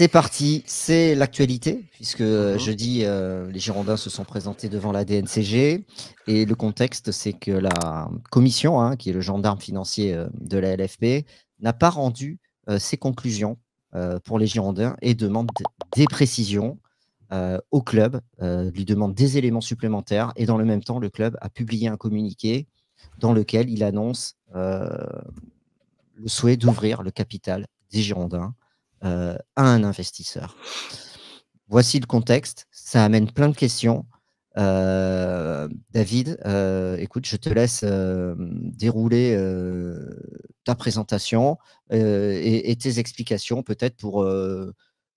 C'est parti, c'est l'actualité, puisque je euh, mhm. jeudi, euh, les Girondins se sont présentés devant la DNCG. Et le contexte, c'est que la commission, hein, qui est le gendarme financier euh, de la LFP, n'a pas rendu ses conclusions pour les Girondins et demande des précisions au club, lui demande des éléments supplémentaires. Et dans le même temps, le club a publié un communiqué dans lequel il annonce le souhait d'ouvrir le capital des Girondins euh, à un investisseur. Voici le contexte, ça amène plein de questions. Euh, David, euh, écoute, je te laisse dérouler ta présentation et, tes explications peut-être pour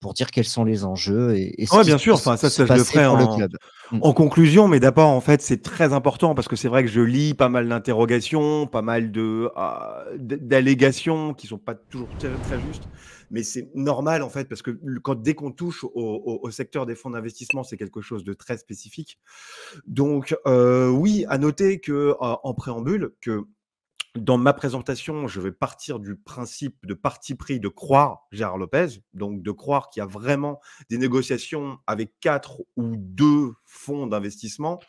pour dire quels sont les enjeux et, et ce qui bien sûr, enfin, ça, ça le ferai mm. en, conclusion, mais d'abord, en fait, c'est très important parce que c'est vrai que je lis pas mal d'interrogations, pas mal de ah, d'allégations qui sont pas toujours très, très justes, mais c'est normal en fait parce que quand dès qu'on touche au, secteur des fonds d'investissement, c'est quelque chose de très spécifique. Donc euh, oui, à noter que en préambule que dans ma présentation, je vais partir du principe de parti pris de croire Gérard Lopez, donc de croire qu'il y a vraiment des négociations avec quatre ou deux fonds d'investissement.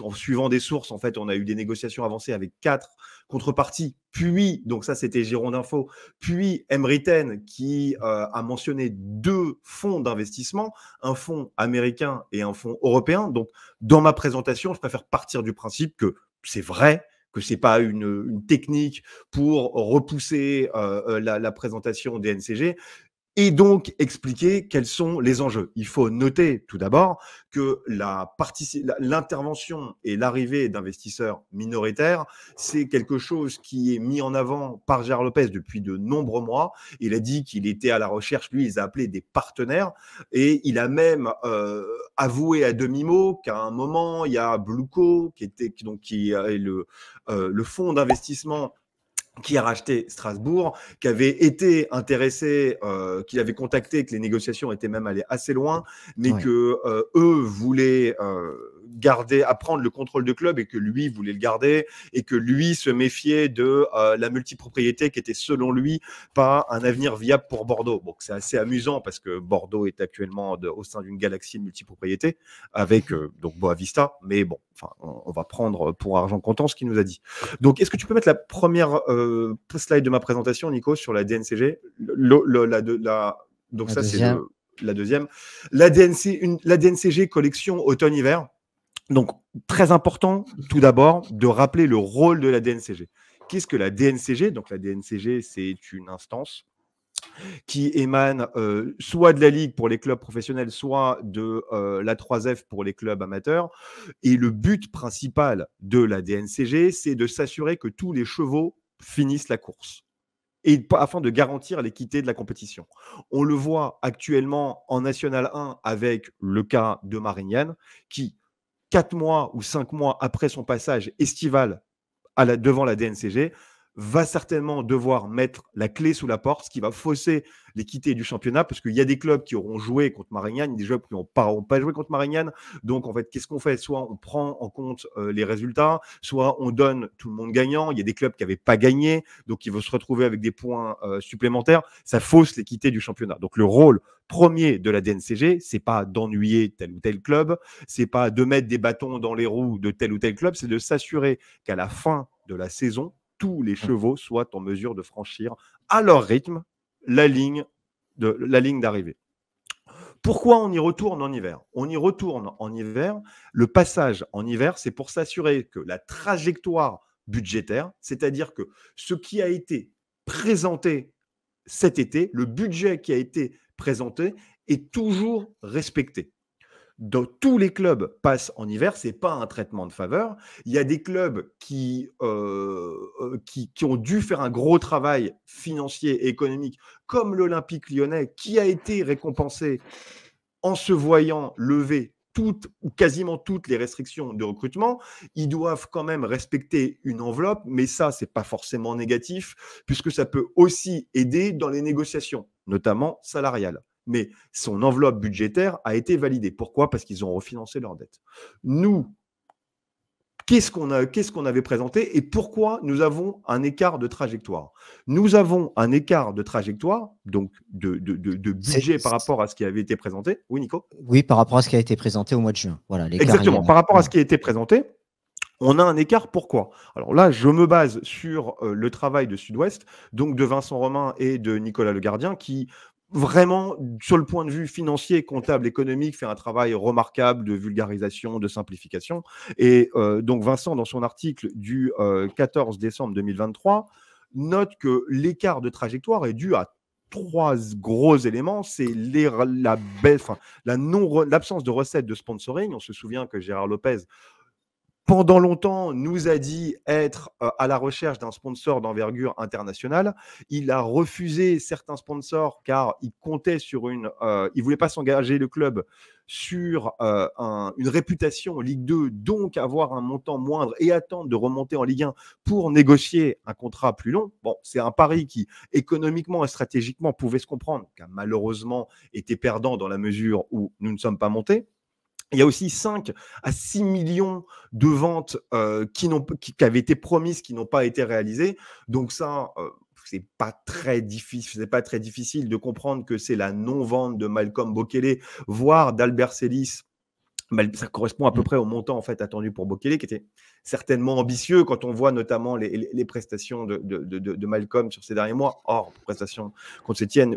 En suivant des sources, en fait, on a eu des négociations avancées avec quatre contreparties, puis, donc ça c'était Info. puis Emritten qui euh, a mentionné deux fonds d'investissement, un fonds américain et un fonds européen. Donc, dans ma présentation, je préfère partir du principe que c'est vrai, que c'est pas une, technique pour repousser la, la, présentation des NCG, et donc expliquer quels sont les enjeux. Il faut noter tout d'abord que l'intervention et l'arrivée d'investisseurs minoritaires, c'est quelque chose qui est mis en avant par Gérard Lopez depuis de nombreux mois. Il a dit qu'il était à la recherche, lui, il a appelé des partenaires, et il a même euh, avoué à demi-mot qu'à un moment, il y a Bluco, qui était donc qui est le, euh, le fonds d'investissement qui a racheté Strasbourg, qui avait été intéressé, euh, qui avait contacté, que les négociations étaient même allées assez loin, mais que euh, eux voulaient euh, garder, à prendre le contrôle de club et que lui voulait le garder et que lui se méfiait de euh, la multipropriété qui était selon lui pas un avenir viable pour Bordeaux. donc c'est assez amusant parce que Bordeaux est actuellement au sein d'une galaxie de multipropriété avec donc euh, donc Boavista, mais bon, enfin, on, va prendre pour argent comptant ce qu'il nous a dit. Donc, est-ce que tu peux mettre la première euh, slide de ma présentation, Nico, sur la DNCG la, Donc ça, c'est la deuxième. La, DNC, une, la DNCG collection automne-hiver. Donc, très important, tout d'abord, de rappeler le rôle de la DNCG. Qu'est-ce que la DNCG Donc, la DNCG, c'est une instance qui émane euh, soit de la Ligue pour les clubs professionnels, soit de euh, la 3F pour les clubs amateurs. Et le but principal de la DNCG, c'est de s'assurer que tous les chevaux finissent la course. Et afin de garantir l'équité de la compétition. On le voit actuellement en National 1 avec le cas de Marignane, qui quatre mois ou cinq mois après son passage estival devant la DNCG, va certainement devoir mettre la clé sous la porte, ce qui va fausser l'équité du championnat, parce qu'il y a des clubs qui auront joué contre Marignane, des clubs qui n'ont pas, joué contre Marignane. Donc, en fait, qu'est-ce qu'on fait Soit on prend en compte euh, les résultats, soit on donne tout le monde gagnant. Il y a des clubs qui n'avaient pas gagné, donc ils vont se retrouver avec des points euh, supplémentaires. Ça fausse l'équité du championnat. Donc, le rôle premier de la DNCG, c'est pas d'ennuyer tel ou tel club, c'est pas de mettre des bâtons dans les roues de tel ou tel club, c'est de s'assurer qu'à la fin de la saison, tous les mmh. chevaux soient en mesure de franchir à leur rythme la ligne de la ligne d'arrivée. Pourquoi on y retourne en hiver On y retourne en hiver. Le passage en hiver, c'est pour s'assurer que la trajectoire budgétaire, c'est-à-dire que ce qui a été présenté cet été, le budget qui a été présenté, est toujours respecté dans tous les clubs passent en hiver, c'est pas un traitement de faveur. Il y a des clubs euh, euh, qui, qui, ont dû faire un gros travail financier et économique, comme l'Olympique lyonnais, qui a été récompensé en se voyant lever toutes ou quasiment toutes les restrictions de recrutement. Ils doivent quand même respecter une enveloppe, mais ça, n'est pas forcément négatif, puisque ça peut aussi aider dans les négociations, notamment salariales mais son enveloppe budgétaire a été validée. Pourquoi Parce qu'ils ont refinancé leur dette. Nous, qu'est-ce qu'on avait présenté et pourquoi nous avons un écart de trajectoire Nous avons un écart de trajectoire, donc de, de, budget par rapport à ce qui avait été présenté. Oui, Nico Oui, par rapport à ce qui a été présenté au mois de juin. Voilà, Exactement, par rapport à ce qui a été présenté. On a un écart, pourquoi Alors là, je me base sur euh, le travail de Sud-Ouest, donc de Vincent Romain et de Nicolas Le Gardien, qui vraiment, sur le point de vue financier, comptable, économique, fait un travail remarquable de vulgarisation, de simplification. Et euh, donc Vincent, dans son article du 14 euh, décembre 2023, note que l'écart de trajectoire est dû à trois gros éléments. C'est la l'absence de recettes de sponsoring. On se souvient que Gérard Lopez pendant longtemps, nous a dit être euh, à la recherche d'un sponsor d'envergure internationale. Il a refusé certains sponsors car il comptait sur une. Euh, il voulait pas s'engager le club sur euh, une réputation en Ligue 2, donc avoir un montant moindre et attendre de remonter en Ligue 1 pour négocier un contrat plus long. Bon, c'est un pari qui, économiquement et stratégiquement, pouvait se comprendre, car malheureusement était perdant dans la mesure où nous ne sommes pas montés. Il y a aussi 5 à 6 millions de ventes euh, qui, n'ont qui, avaient été promises, qui n'ont pas été réalisées. Donc ça, ce euh, c'est pas très difficile, c'est pas très difficile de comprendre que c'est la non-vente de Malcolm Bokele, voire d'Albert Celis. Ça correspond à peu mmh. près au montant en fait attendu pour Bokele, qui était certainement ambitieux quand on voit notamment les, prestations de, Malcolm sur ces derniers mois, Or, prestations au Saint-Etienne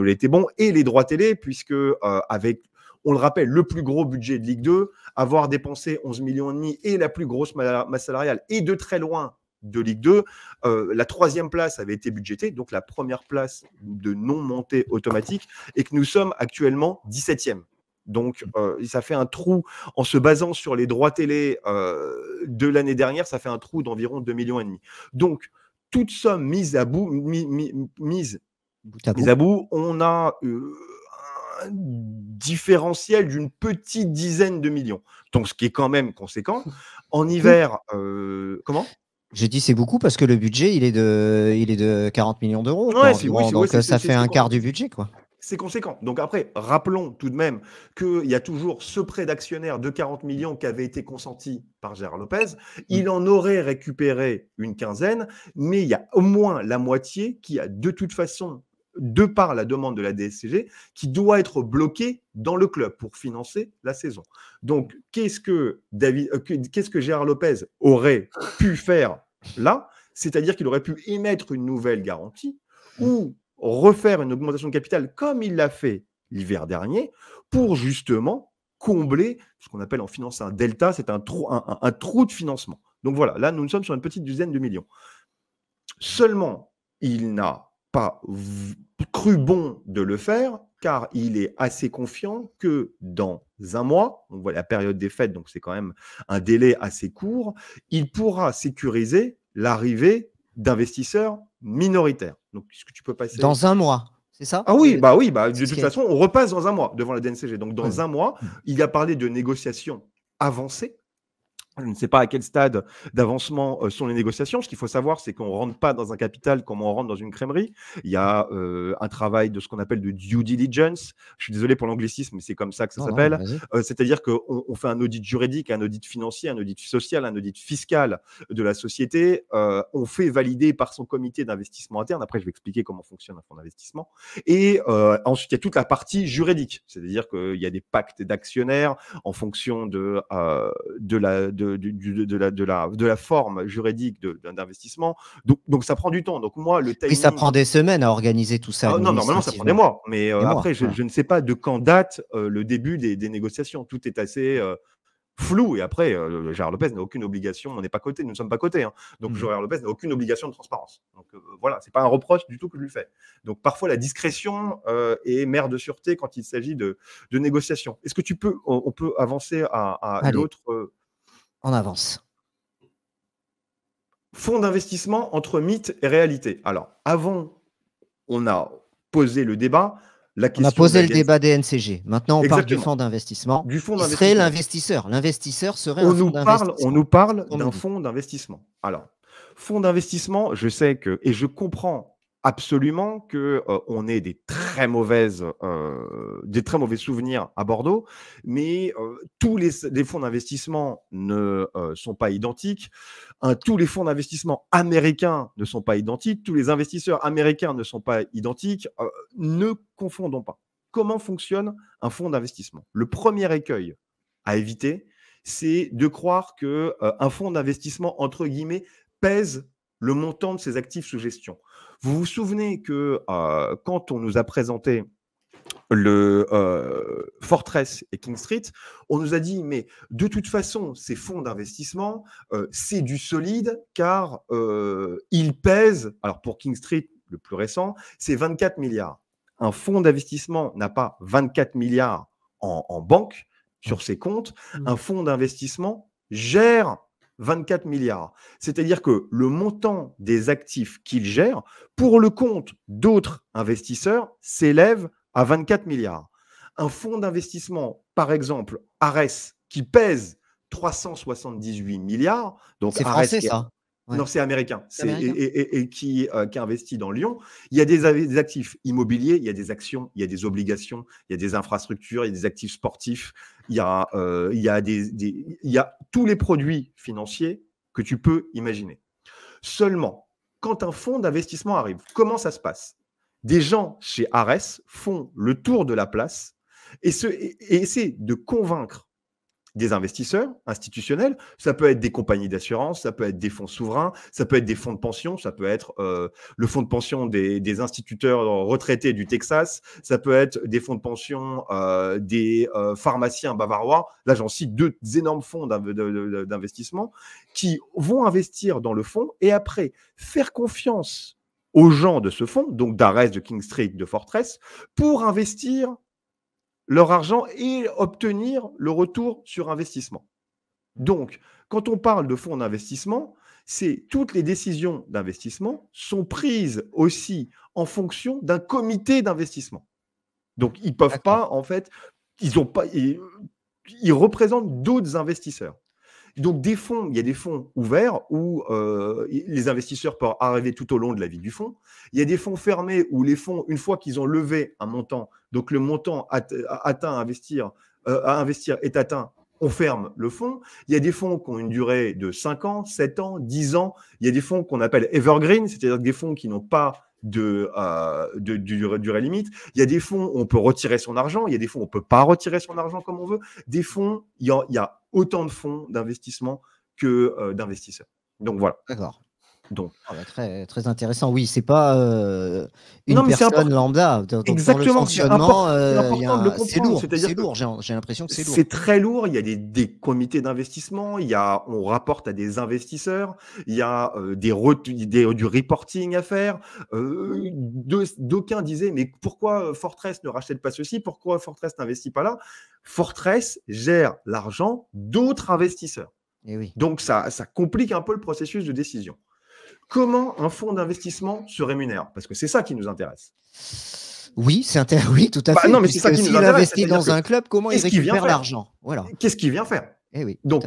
où il était bon, et les droits télé, puisque euh, avec on le rappelle, le plus gros budget de Ligue 2, avoir dépensé 11 millions et demi et la plus grosse masse salariale et de très loin de Ligue 2. Euh, la troisième place avait été budgétée, donc la première place de non-montée automatique, et que nous sommes actuellement 17e. Donc, mm. euh, ça fait un trou, en se basant sur les droits télé euh, de l'année dernière, ça fait un trou d'environ 2,5 millions. et demi. Donc, toute somme mise à bout, mise, mise à bout, on a différentiel d'une petite dizaine de millions. Donc, ce qui est quand même conséquent. En hiver, euh, comment j'ai dit c'est beaucoup parce que le budget il est de, il est de 40 millions d'euros. donc ça fait un quart du budget quoi c'est conséquent. Donc après, rappelons tout de même qu'il y a toujours ce prêt d'actionnaire de 40 millions qui avait été consenti par Gérard Lopez. Mm. Il en aurait récupéré une quinzaine, mais il y a au moins la moitié qui a de toute façon de par la demande de la DSCG, qui doit être bloquée dans le club pour financer la saison. Donc, qu'est-ce euh, que, qu'est-ce que Gérard Lopez aurait pu faire là C'est-à-dire qu'il aurait pu émettre une nouvelle garantie ou refaire une augmentation de capital comme il l'a fait l'hiver dernier pour justement combler ce qu'on appelle en finance un delta, c'est un, trou, un, trou de financement. Donc voilà, là, nous sommes sur une petite dizaine de millions. Seulement, il n'a pas cru bon de le faire, car il est assez confiant que dans un mois, on voit la période des fêtes, donc c'est quand même un délai assez court, il pourra sécuriser l'arrivée d'investisseurs minoritaires. Donc, ce que tu peux passer Dans un mois c'est ça Ah oui, bah oui, bah, de toute façon, on repasse dans un mois devant la DNCG. Donc dans un mois, il a parlé de négociations avancées je ne sais pas à quel stade d'avancement sont les négociations. Ce qu'il faut savoir, c'est qu'on ne rentre pas dans un capital comme on rentre dans une crèmerie. Il y a un travail de ce qu'on appelle de due diligence. Je suis désolé pour l'anglicisme, mais c'est comme ça que ça s'appelle. C'est-à-dire qu'on on fait un audit juridique, un audit financier, un audit social, un audit fiscal de la société. on fait valider par son comité d'investissement interne. Après, je vais expliquer comment fonctionne un fonds d'investissement. Et ensuite, il y a toute la partie juridique. C'est-à-dire qu'il y a des pactes d'actionnaires en fonction de, de la... De de, la, de la forme juridique d'investissement. Donc, donc ça prend du temps. Donc moi, le ça prend des semaines à organiser tout ça. Ah, non, normalement, ça prend des mois. Mais euh, après, je, ne sais pas de quand date euh, le début des, négociations. Tout est assez euh, flou. Et après, jean Gérard Lopez n'a aucune obligation, on n'est pas côté nous ne sommes pas cotés. Hein. Donc mmh. Gérard Lopez n'a aucune obligation de transparence. Donc voilà, voilà, c'est pas un reproche du tout que je lui fais. Donc parfois, la discrétion est mère de sûreté quand il s'agit de, négociations. Est-ce que tu peux, on, peut avancer à, à l'autre en avance Fonds d'investissement entre mythe et réalité. Alors, avant, on a posé le débat. La question on a posé le débat des NCG. Maintenant, on parle du fonds d'investissement. Du fonds d'investissement. serait l'investisseur. L'investisseur serait on un fonds On nous parle d'un fonds d'investissement. Alors, fonds d'investissement, je sais que, et je comprends absolument que on ait des très mauvaises, des très mauvais souvenirs à Bordeaux, mais tous les, fonds d'investissement ne sont pas identiques. tous les fonds d'investissement américains ne sont pas identiques. Tous les investisseurs américains ne sont pas identiques. ne confondons pas. Comment fonctionne un fonds d'investissement Le premier écueil à éviter, c'est de croire que un fonds d'investissement entre guillemets pèse le montant de ses actifs sous gestion. Vous vous souvenez que euh, quand on nous a présenté le euh, Fortress et King Street, on nous a dit, mais de toute façon, ces fonds d'investissement, euh, c'est du solide car ils pèsent, alors pour King Street, le plus récent, c'est 24 milliards. Un fonds d'investissement n'a pas 24 milliards en, banque sur ses comptes, mmh. un fonds d'investissement gère 24 milliards. C'est-à-dire que le montant des actifs qu'il gère, pour le compte d'autres investisseurs, s'élève à 24 milliards. Un fonds d'investissement, par exemple, Ares, qui pèse 378 milliards. Donc c'est français, ça non, c'est américain. Et, euh, qui, investit dans Lyon. Il y a des, actifs immobiliers, il y a des actions, il y a des obligations, il y a des infrastructures, il y a des actifs sportifs, il y a, euh, tous les produits financiers que tu peux imaginer. Seulement, quand un fonds d'investissement arrive, comment ça se passe Des gens chez Ares font le tour de la place et, et essaient de convaincre des investisseurs institutionnels, ça peut être des compagnies d'assurance, ça peut être des fonds souverains, ça peut être des fonds de pension, ça peut être euh, le fonds de pension des, instituteurs retraités du Texas, ça peut être des fonds de pension euh, des euh, pharmaciens bavarois. Là, j'en cite deux énormes fonds d'investissement qui vont investir dans le fonds et après faire confiance aux gens de ce fonds, donc d'Ares, de King Street, de Fortress, pour investir leur argent et obtenir le retour sur investissement. Donc, quand on parle de fonds d'investissement, c'est toutes les décisions d'investissement sont prises aussi en fonction d'un comité d'investissement. Donc, ils ne peuvent pas, en fait, ils ont pas, ils représentent d'autres investisseurs. Donc des fonds, il y a des fonds ouverts où euh, les investisseurs peuvent arriver tout au long de la vie du fonds. Il y a des fonds fermés où les fonds, une fois qu'ils ont levé un montant, donc le montant atteint à investir, euh, à investir est atteint, on ferme le fonds. Il y a des fonds qui ont une durée de 5 ans, 7 ans, 10 ans. Il y a des fonds qu'on appelle evergreen, c'est-à-dire des fonds qui n'ont pas de, euh, durée limite. Il y a des fonds où on peut retirer son argent, il y a des fonds où on ne peut pas retirer son argent comme on veut. Des fonds, il y il y a autant de fonds d'investissement que euh, d'investisseurs. Donc voilà. D'accord. Donc, ah bah, très, très intéressant. Oui, c'est pas euh, une personne lambda. Exactement. C'est euh, lourd. C'est lourd. J'ai l'impression que c'est lourd. C'est très lourd. Il y a des, comités d'investissement. Il y a, on rapporte à des investisseurs. Il y a euh, des, du reporting à faire. D'aucuns disaient, mais pourquoi Fortress ne rachète pas ceci Pourquoi Fortress n'investit pas là Fortress gère l'argent d'autres investisseurs. Eh Donc ça, ça complique un peu le processus de décision comment un fonds d'investissement se rémunère Parce que c'est ça qui nous intéresse. Oui, c'est oui, tout à bah, fait. Non, mais c'est ça qui nous intéresse. investit dans un club, comment il récupère l'argent Voilà. Qu'est-ce qu'il vient faire eh oui, Donc,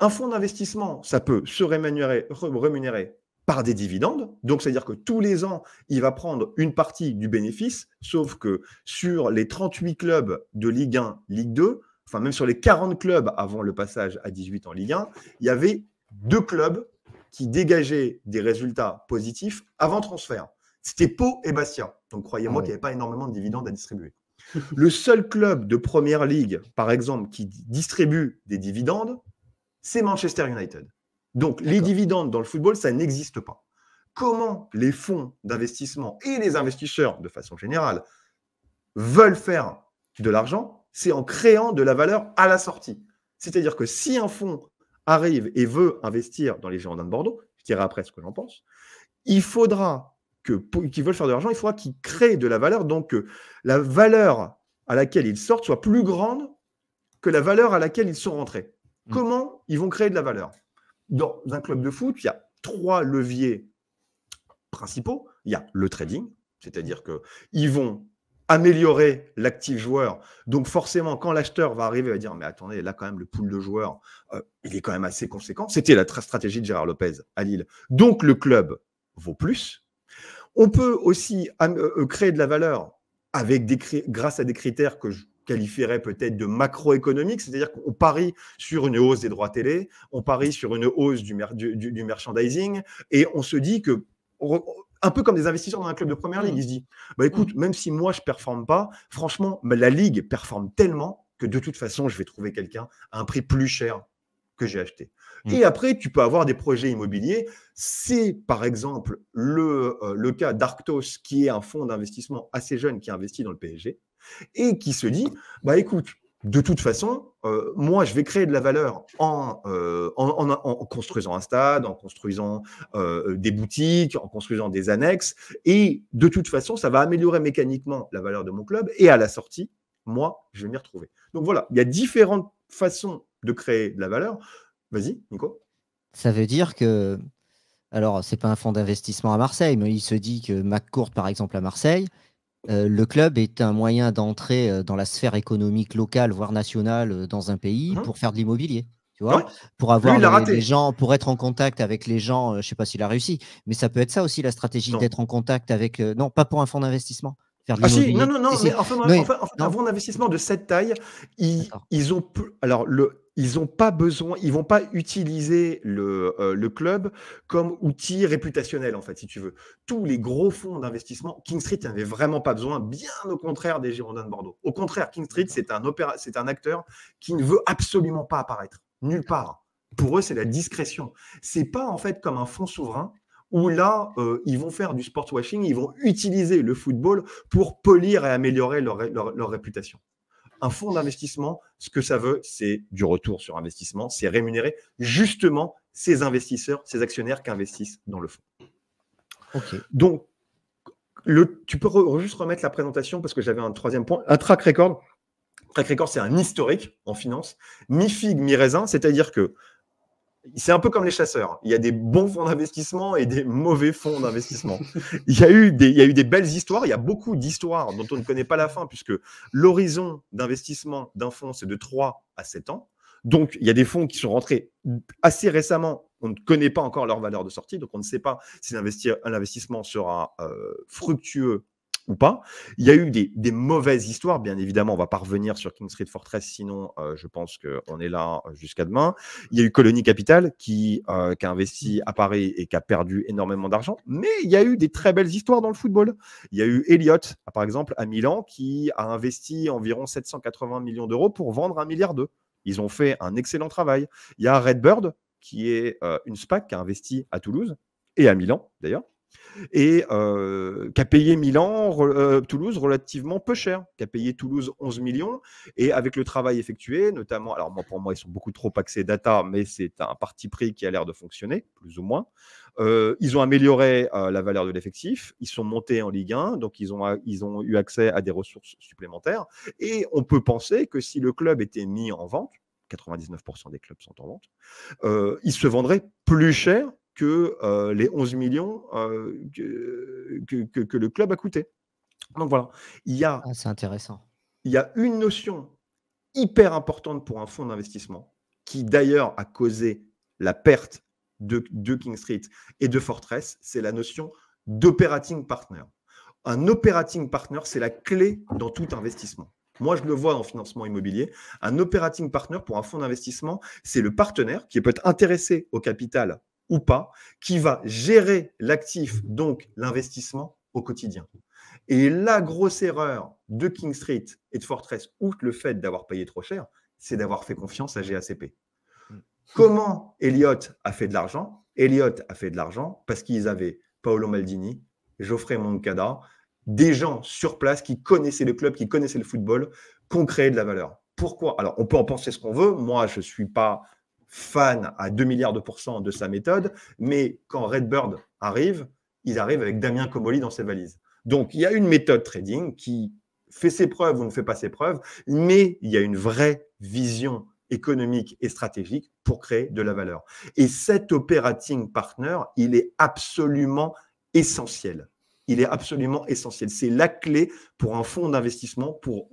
un fonds d'investissement, ça peut se rémunérer, rémunérer par des dividendes. Donc, c'est-à-dire que tous les ans, il va prendre une partie du bénéfice, sauf que sur les 38 clubs de Ligue 1, Ligue 2, enfin même sur les 40 clubs avant le passage à 18 en Ligue 1, il y avait deux clubs qui dégageaient des résultats positifs avant transfert. C'était Pau et Bastia. Donc croyez-moi ah qu'il n'y avait pas énormément de dividendes à distribuer. Le seul club de première ligue, par exemple, qui distribue des dividendes, c'est Manchester United. Donc les dividendes dans le football, ça n'existe pas. Comment les fonds d'investissement et les investisseurs, de façon générale, veulent faire de l'argent, c'est en créant de la valeur à la sortie. C'est-à-dire que si un fonds arrive et veut investir dans les Girondins de Bordeaux, je dirai après ce que j'en pense, il faudra que, qu'ils veulent faire de l'argent, il faudra qu'ils créent de la valeur, donc que la valeur à laquelle ils sortent soit plus grande que la valeur à laquelle ils sont rentrés. Mmh. Comment ils vont créer de la valeur Dans un club de foot, il y a trois leviers principaux. Il y a le trading, c'est-à-dire mmh. qu'ils vont améliorer l'actif joueur. Donc forcément, quand l'acheteur va arriver, à dire, mais attendez, là quand même, le pool de joueurs, euh, il est quand même assez conséquent. C'était la stratégie de Gérard Lopez à Lille. Donc le club vaut plus. On peut aussi euh, euh, créer de la valeur avec des grâce à des critères que je qualifierais peut-être de macroéconomiques, c'est-à-dire qu'on parie sur une hausse des droits télé, on parie sur une hausse du merchandising, et on se dit que un peu comme des investisseurs dans un club de première ligue. Mmh. Il se dit, bah écoute, mmh. même si moi je ne performe pas, franchement, bah, la ligue performe tellement que de toute façon, je vais trouver quelqu'un à un prix plus cher que j'ai acheté. Mmh. Et après, tu peux avoir des projets immobiliers. C'est par exemple le, euh, le cas d'Arctos, qui est un fonds d'investissement assez jeune qui investit dans le PSG et qui se dit, bah écoute, de toute façon, euh, moi, je vais créer de la valeur en, euh, construisant un stade, en construisant euh, des boutiques, en construisant des annexes. Et de toute façon, ça va améliorer mécaniquement la valeur de mon club. Et à la sortie, moi, je vais m'y retrouver. Donc voilà, il y a différentes façons de créer de la valeur. Vas-y, Nico. Ça veut dire que, alors, ce n'est pas un fonds d'investissement à Marseille, mais il se dit que McCourt, par exemple, à Marseille, euh, le club est un moyen d'entrer euh, dans la sphère économique locale, voire nationale, euh, dans un pays mmh. pour faire de l'immobilier. Tu vois, pour avoir les, gens, pour être en contact avec les gens, je ne sais pas s'il a réussi, mais ça peut être ça aussi la stratégie d'être en contact avec, non, pas pour un fonds d'investissement, ah si, non, non, non, mais enfin, enfin, un de cette taille, ils, ont. Alors, le, ils ont pas besoin, ils vont pas utiliser euh, le, club comme outil réputationnel en fait, si tu veux. Tous les gros fonds d'investissement, King Street n'avait vraiment pas besoin, bien au contraire des Girondins de Bordeaux. Au contraire, King Street c'est un c'est un acteur qui ne veut absolument pas apparaître nulle part. Pour eux, c'est la discrétion. C'est pas en fait comme un fonds souverain où là, euh, ils vont faire du sport washing, ils vont utiliser le football pour polir et améliorer leur réputation. Un fonds d'investissement, ce que ça veut, c'est du retour sur investissement, c'est rémunérer justement ces investisseurs, ces actionnaires qui investissent dans le fonds. Donc, tu peux juste remettre la présentation parce que j'avais un troisième point. Un track record. Track record, c'est un historique en finance. Mi figue, mi raisin, c'est-à-dire que c'est un peu comme les chasseurs. Il y a des bons fonds d'investissement et des mauvais fonds d'investissement. il, y a eu des, il y a eu des belles histoires. Il y a beaucoup d'histoires dont on ne connaît pas la fin, puisque l'horizon d'investissement d'un fonds, c'est de 3 à 7 ans. Donc, il y a des fonds qui sont rentrés assez récemment. On ne connaît pas encore leur valeur de sortie, donc on ne sait pas si l'investissement sera euh, fructueux ou pas. Il y a eu des, mauvaises histoires, bien évidemment. On va pas revenir sur King Street Fortress, sinon euh, je pense qu'on est là euh, jusqu'à demain. Il y a eu Colony Capital euh, qui, a investi à Paris et qui a perdu énormément d'argent. Mais il y a eu des très belles histoires dans le football. Il y a eu Elliott, par exemple, à Milan, qui a investi environ 780 millions d'euros pour vendre un milliard d'eux. Ils ont fait un excellent travail. Il y a Redbird, qui est une SPAC qui a investi à Toulouse et à Milan, d'ailleurs et euh, qu'a payé Milan, euh, Toulouse relativement peu cher, qu'a payé Toulouse 11 millions, et avec le travail effectué, notamment, alors moi, pour moi ils sont beaucoup trop axés data, mais c'est un parti pris qui a l'air de fonctionner, plus ou moins. Euh, ils ont amélioré euh, la valeur de l'effectif, ils sont montés en Ligue 1, donc ils ont, ils ont eu accès à des ressources supplémentaires, et on peut penser que si le club était mis en vente, 99% des clubs sont en vente, ils se vendraient plus cher que euh, les 11 millions euh, que, le club a coûté. Donc voilà, il y a... Ah, c'est intéressant. Il y a une notion hyper importante pour un fonds d'investissement qui d'ailleurs a causé la perte de, de King Street et de Fortress, c'est la notion d'operating partner. Un operating partner, c'est la clé dans tout investissement. Moi, je le vois le financement immobilier. Un operating partner pour un fonds d'investissement, c'est le partenaire qui peut être intéressé au capital ou pas, qui va gérer l'actif, donc l'investissement au quotidien. Et la grosse erreur de King Street et de Fortress, outre le fait d'avoir payé trop cher, c'est d'avoir fait confiance à GACP. Hmm. Comment Elliott a fait de l'argent Elliott a fait de l'argent parce qu'ils avaient Paolo Maldini, Geoffrey Moncada, des gens sur place qui connaissaient le club, qui connaissaient le football, qui ont créé de la valeur. Pourquoi Alors, on peut en penser ce qu'on veut. Moi, je ne suis pas fan à 2 milliards de pourcents de sa méthode, mais quand Redbird arrive, il arrive avec Damien Comoli dans ses valises. Donc, il y a une méthode trading qui fait ses preuves ou ne fait pas ses preuves, mais il y a une vraie vision économique et stratégique pour créer de la valeur. Et cet operating partner, il est absolument essentiel. Il est absolument essentiel. C'est la clé pour un fonds d'investissement pour,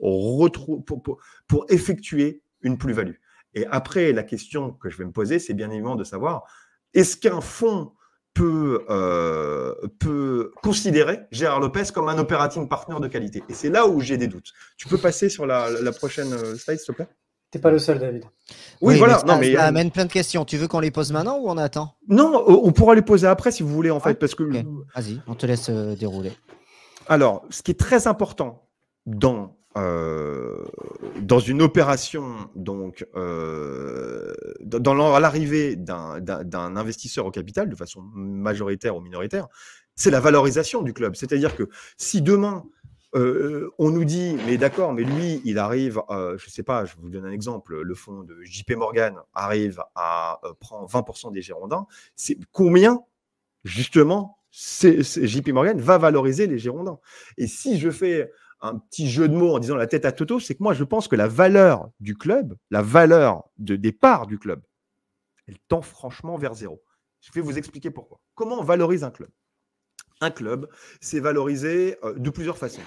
pour effectuer une plus-value. Et après, la question que je vais me poser, c'est bien évidemment de savoir, est-ce qu'un fonds peut, euh, peut considérer Gérard Lopez comme un operating partner de qualité Et c'est là où j'ai des doutes. Tu peux passer sur la, prochaine euh, slide, s'il te plaît T'es pas le seul, David. Oui, voilà. ça, non, mais, euh, amène plein de questions. Tu veux qu'on les pose maintenant ou on attend Non, on pourra les poser après si vous voulez, en fait, parce que. Vas-y, on te laisse dérouler. Alors, ce qui est très important dans euh, dans une opération, donc euh, dans l'arrivée d'un investisseur au capital, de façon majoritaire ou minoritaire, c'est la valorisation du club. C'est-à-dire que si demain euh, euh, on nous dit, mais d'accord, mais lui, il arrive, je ne sais pas, je vous donne un exemple, le fonds de JP Morgan arrive à prendre 20% des Girondins, c'est combien, justement, JP Morgan va valoriser les Girondins Et si je fais un petit jeu de mots en disant la tête à Toto, c'est que moi, je pense que la valeur du club, la valeur de départ du club, elle tend franchement vers zéro. Je vais vous expliquer pourquoi. Comment on valorise un club Un club, c'est valorisé euh, de plusieurs façons.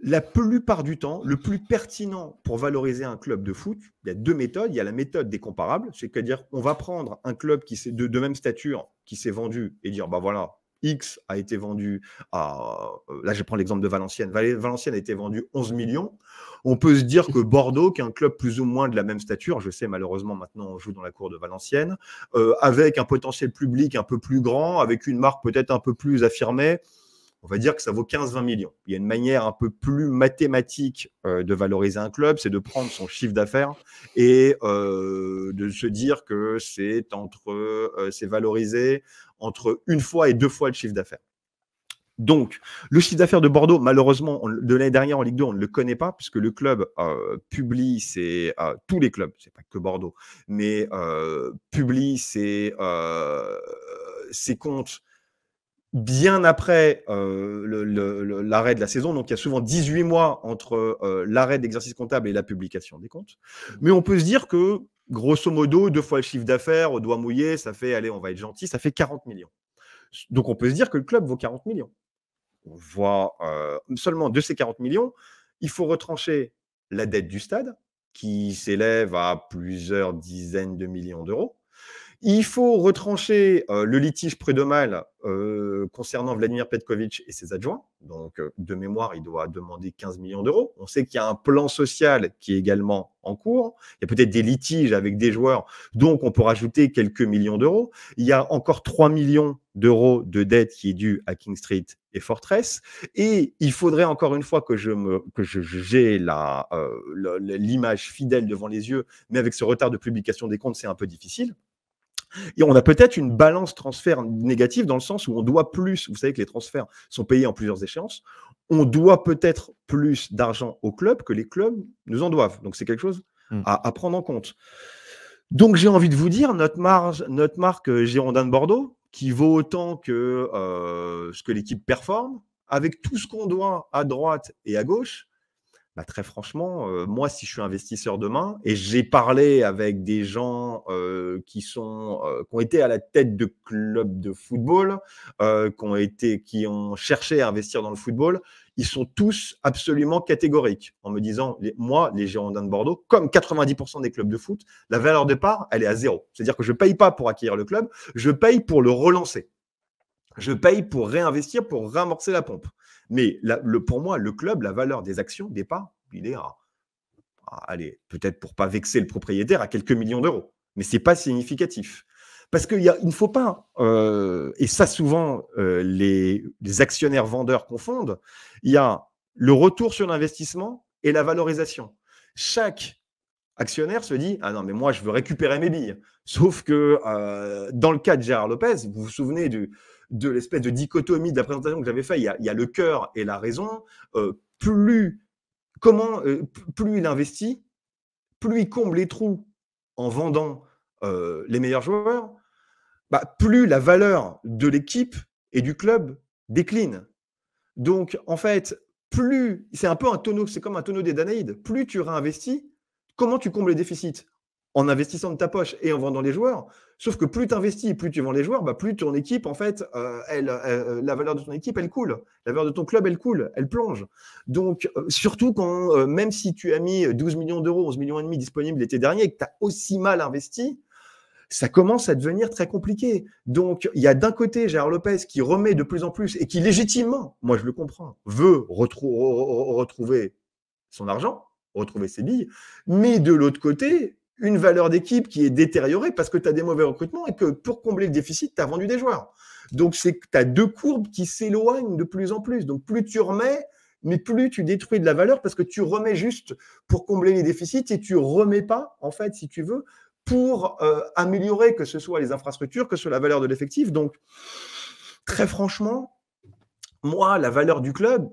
La plupart du temps, le plus pertinent pour valoriser un club de foot, il y a deux méthodes. Il y a la méthode des comparables, c'est-à-dire qu'on va prendre un club qui de, de même stature, qui s'est vendu, et dire, ben voilà, X a été vendu à. Euh, là, je prends l'exemple de Valenciennes. Valenciennes a été vendu 11 millions. On peut se dire que Bordeaux, qui est un club plus ou moins de la même stature, je sais malheureusement maintenant on joue dans la cour de Valenciennes, euh, avec un potentiel public un peu plus grand, avec une marque peut-être un peu plus affirmée, on va dire que ça vaut 15-20 millions. Il y a une manière un peu plus mathématique euh, de valoriser un club, c'est de prendre son chiffre d'affaires et euh, de se dire que c'est entre, euh, c'est valorisé entre une fois et deux fois le chiffre d'affaires. Donc, le chiffre d'affaires de Bordeaux, malheureusement, de l'année dernière en Ligue 2, on ne le connaît pas puisque le club publie ses, tous les clubs, c'est pas que Bordeaux, mais publie ses comptes bien après euh, l'arrêt de la saison. Donc, il y a souvent 18 mois entre euh, l'arrêt d'exercice comptable et la publication des comptes. Mmh. Mais on peut se dire que, grosso modo, deux fois le chiffre d'affaires au doigt mouillé, ça fait, allez, on va être gentil, ça fait 40 millions. Donc, on peut se dire que le club vaut 40 millions. On voit euh, seulement de ces 40 millions, il faut retrancher la dette du stade, qui s'élève à plusieurs dizaines de millions d'euros. Il faut retrancher euh, le litige prédomal euh, concernant Vladimir Petkovic et ses adjoints. Donc, euh, de mémoire, il doit demander 15 millions d'euros. On sait qu'il y a un plan social qui est également en cours. Il y a peut-être des litiges avec des joueurs, donc on peut rajouter quelques millions d'euros. Il y a encore 3 millions d'euros de dettes qui est due à King Street et Fortress. Et il faudrait encore une fois que je me que je j'ai la l'image fidèle devant les yeux, mais avec ce retard de publication des comptes, c'est un peu difficile. Et on a peut-être une mmh. balance transfert négative dans le sens où on doit plus, vous savez que les transferts sont payés en plusieurs échéances, on doit peut-être plus d'argent au club que les clubs nous en doivent. Donc c'est quelque chose mmh. à, prendre en compte. Donc j'ai envie de vous dire, notre, marge, notre marque euh, Girondin de Bordeaux, qui vaut autant que euh, ce que l'équipe performe, avec tout ce qu'on doit à droite et à gauche, bah, très franchement, euh, moi, si je suis investisseur demain, et j'ai parlé avec des gens euh, qui, sont, euh, qui ont été à la tête de clubs de football, qui, ont été, qui ont cherché à investir dans le football, ils sont tous absolument catégoriques en me disant, moi, les Girondins de Bordeaux, comme 90% des clubs de foot, la valeur de part, elle est à zéro. C'est-à-dire que je ne paye pas pour acquérir le club, je paye pour le relancer. Je paye pour réinvestir, pour ramorcer la pompe. Mais pour moi, le club, la valeur des actions des pas, il est à, allez, peut-être pour pas vexer le propriétaire, à quelques millions d'euros. Mais c'est pas significatif. Parce qu'il ne faut pas, euh, et ça souvent euh, les, actionnaires vendeurs confondent, il y a le retour sur l'investissement et la valorisation. Chaque actionnaire se dit Ah non, mais moi, je veux récupérer mes billes. Sauf que euh, dans le cas de Gérard Lopez, vous vous souvenez du, de l'espèce de dichotomie de la présentation que j'avais faite, il, y a le cœur et la raison, euh, plus, comment, euh, plus il investit, plus il comble les trous en vendant euh, les meilleurs joueurs, bah, plus la valeur de l'équipe et du club décline. Donc, en fait, plus c'est un peu un tonneau, c'est comme un tonneau des Danaïdes. Plus tu réinvestis, comment tu combles les déficits en investissant de ta poche et en vendant les joueurs. Sauf que plus tu investis, plus tu vends les joueurs, bah plus ton équipe, en fait, euh, elle, euh, la valeur de ton équipe, elle coule. La valeur de ton club, elle coule, elle plonge. Donc, euh, surtout quand, même si tu as mis 12 millions d'euros, 11 millions et demi disponibles l'été dernier et que tu as aussi mal investi, ça commence à devenir très compliqué. Donc, il y a d'un côté Gérard Lopez qui remet de plus en plus et qui légitimement, moi je le comprends, veut retrouver son argent, retrouver ses billes. Mais de l'autre côté, une valeur d'équipe qui est détériorée parce que tu as des mauvais recrutements et que pour combler le déficit, tu as vendu des joueurs. Donc, c'est tu as deux courbes qui s'éloignent de plus en plus. Donc, plus tu remets, mais plus tu détruis de la valeur parce que tu remets juste pour combler les déficits et tu remets pas, en fait, si tu veux, pour euh, améliorer que ce soit les infrastructures, que ce soit la valeur de l'effectif. Donc, très franchement, moi, la valeur du club,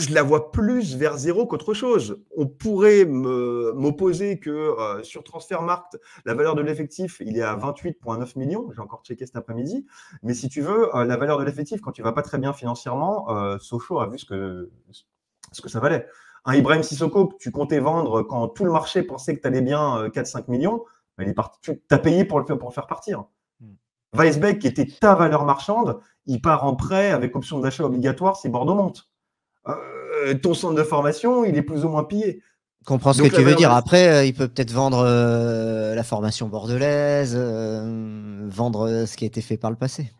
je la vois plus vers zéro qu'autre chose. On pourrait m'opposer que euh, sur Transfermarkt, la valeur de l'effectif, il est à 28,9 millions. J'ai encore checké cet après-midi. Mais si tu veux, euh, la valeur de l'effectif, quand tu vas pas très bien financièrement, euh, Socho a vu ce que, ça valait. Un Ibrahim Sissoko que tu comptais vendre quand tout le marché pensait que bah, tu allais bien 4-5 millions, tu as payé pour le, pour faire partir. Hmm. Weisbeck, qui était ta valeur marchande, il part en prêt avec option d'achat obligatoire si Bordeaux monte. Euh, ton centre de formation, il est plus ou moins pillé. Comprends ce que tu veux dire. Après, euh, il peut peut-être vendre euh, la formation bordelaise, vendre ce qui a été fait par le passé.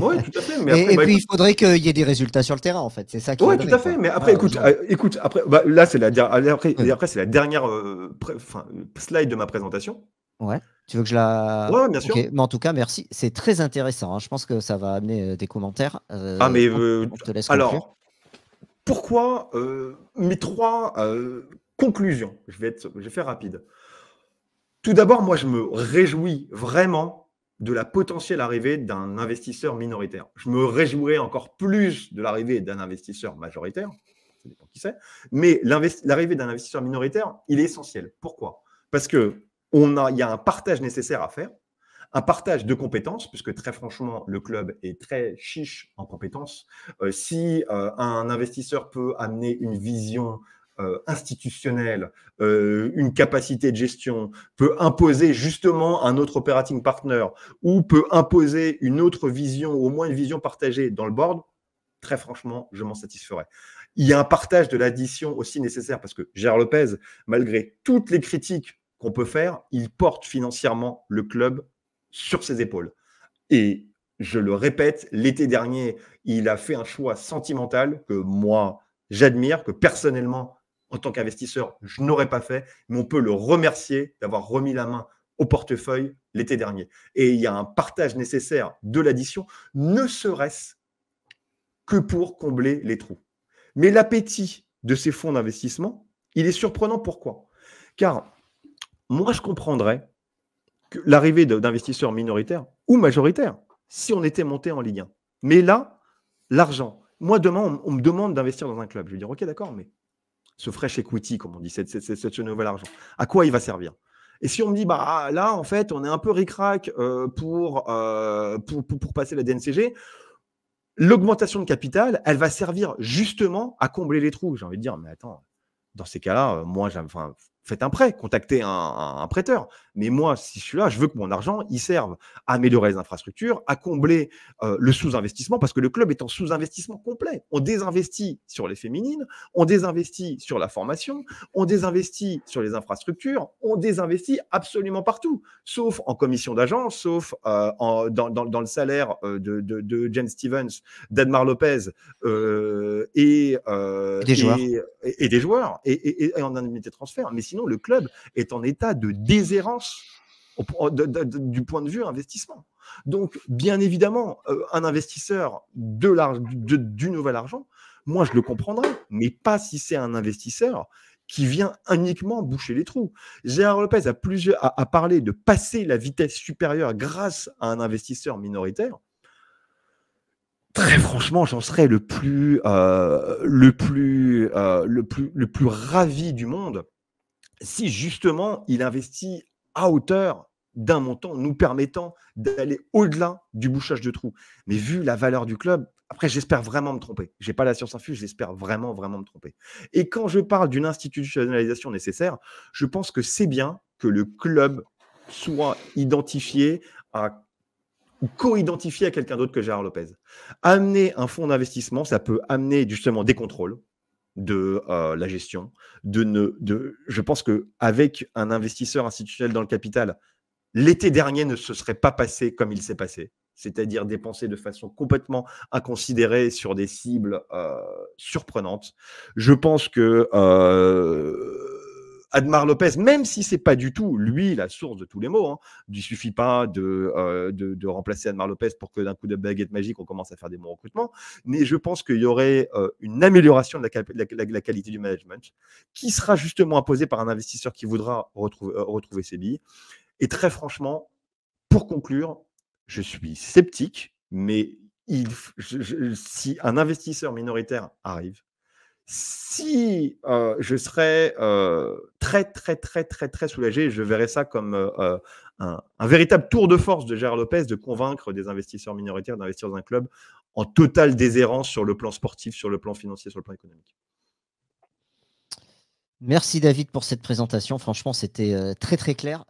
Oui, tout à fait. et, bah, puis, il faudrait qu'il y ait des résultats sur le terrain, en fait. C'est ça qui Oui, tout à fait. Mais après, écoute, écoute, après, bah, là, c'est la, ah, après, la dernière slide de ma présentation. Ouais. Tu veux que je la. Ouais, bien sûr. Mais en tout cas, merci. C'est très intéressant. Hein. Je pense que ça va amener des commentaires. ah, mais. te laisse alors, pourquoi euh, mes trois euh, conclusions je vais, être, je faire rapide. Tout d'abord, moi, je me réjouis vraiment de la potentielle arrivée d'un investisseur minoritaire. Je me réjouirais encore plus de l'arrivée d'un investisseur majoritaire, ça dépend qui c'est, mais l'arrivée d'un investisseur minoritaire, il est essentiel. Pourquoi Parce que on a, y a un partage nécessaire à faire un partage de compétences, puisque très franchement, le club est très chiche en compétences. Euh, si euh, un investisseur peut amener une vision euh, institutionnelle, une capacité de gestion, peut imposer justement un autre operating partner ou peut imposer une autre vision, au moins une vision partagée dans le board, très franchement, je m'en satisferais. Il y a un partage de l'addition aussi nécessaire parce que Gérard Lopez, malgré toutes les critiques qu'on peut faire, il porte financièrement le club sur ses épaules. Et je le répète, l'été dernier, il a fait un choix sentimental que moi, j'admire, que personnellement, en tant qu'investisseur, je n'aurais pas fait, mais on peut le remercier d'avoir remis la main au portefeuille l'été dernier. Et il y a un partage nécessaire de l'addition, ne serait-ce que pour combler les trous. Mais l'appétit de ces fonds d'investissement, il est surprenant. Pourquoi Car moi, je comprendrais l'arrivée d'investisseurs minoritaires ou majoritaires si on était monté en Ligue 1. Mais là, l'argent. Moi, demain, on, me demande d'investir dans un club. Je vais dire, OK, d'accord, mais ce fresh equity, comme on dit, c'est ce nouvel argent, à quoi il va servir et si on me dit, bah là, en fait, on est un peu ric euh, euh, pour, pour, passer la DNCG, l'augmentation de capital, elle va servir justement à combler les trous. J'ai envie de dire, mais attends, dans ces cas-là, euh, moi, faites un prêt, contactez un prêteur. Mais moi, si je suis là, je veux que mon argent, il serve à améliorer les infrastructures, à combler euh, le sous-investissement, parce que le club est en sous-investissement complet. On désinvestit sur les féminines, on désinvestit sur la formation, on désinvestit sur les infrastructures, on désinvestit absolument partout, sauf en commission d'agence, sauf euh, dans, le salaire euh, de, James Stevens, d'Edmar Lopez et, des joueurs. Et, des joueurs, et, en indemnité de transfert. Mais sinon, le club est en état de déshérence au, du point de vue investissement. Donc, bien évidemment, euh, un investisseur de, de du nouvel argent, moi, je le comprendrais, mais pas si c'est un investisseur qui vient uniquement boucher les trous. Gérard Lopez a, plusieurs, parlé de passer la vitesse supérieure grâce à un investisseur minoritaire très franchement, j'en serais le plus, euh, le, plus, euh, le, plus, le plus ravi du monde si justement il investit à hauteur d'un montant nous permettant d'aller au-delà du bouchage de trous. Mais vu la valeur du club, après, j'espère vraiment me tromper. Je n'ai pas la science infuse, j'espère vraiment, vraiment me tromper. Et quand je parle d'une institutionnalisation nécessaire, je pense que c'est bien que le club soit identifié à ou co-identifié à quelqu'un d'autre que Gérard Lopez. Amener un fonds d'investissement, ça peut amener justement des contrôles, de euh, la gestion. De ne, de, je pense que avec un investisseur institutionnel dans le capital, l'été dernier ne se serait pas passé comme il s'est passé, c'est-à-dire dépenser de façon complètement inconsidérée sur des cibles euh, surprenantes. Je pense que euh, Admar Lopez, même si c'est pas du tout lui la source de tous les maux, hein, il suffit pas euh, de, de, remplacer Admar Lopez pour que d'un coup de baguette magique, on commence à faire des bons recrutements. Mais je pense qu'il y aurait euh, une amélioration de la, qualité du management qui sera justement imposée par un investisseur qui voudra retrouver, euh, retrouver ses billes. Et très franchement, pour conclure, je suis sceptique, mais il, si un investisseur minoritaire arrive, si je serais très, très, très, très, très soulagé, je verrais ça comme un, un, véritable tour de force de Gérard Lopez de convaincre des investisseurs minoritaires d'investir dans un club en totale déshérence sur le plan sportif, sur le plan financier, sur le plan économique. Merci David pour cette présentation. Franchement, c'était très, très clair.